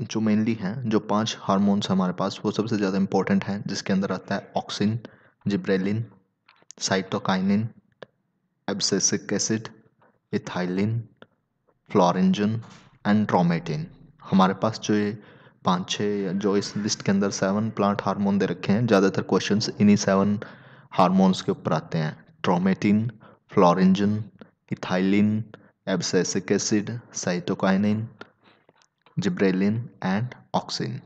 जो मेनली हैं जो पांच हार्मोन्स हमारे पास वो सबसे ज़्यादा इम्पोर्टेंट हैं जिसके अंदर आता है auxin gibberellin cytokinin abscisic acid ethylene florigen and traumatin हमारे पास जो ये पाँच छः जो इस लिस्ट के अंदर सेवन प्लांट हार्मोन दे रखे हैं ज़्यादातर क्वेश्चंस इन्हीं सेवन हार्मोन्स के ऊपर आते हैं traumatin florigen ethylene abscisic acid cytokinin gibberellin and auxin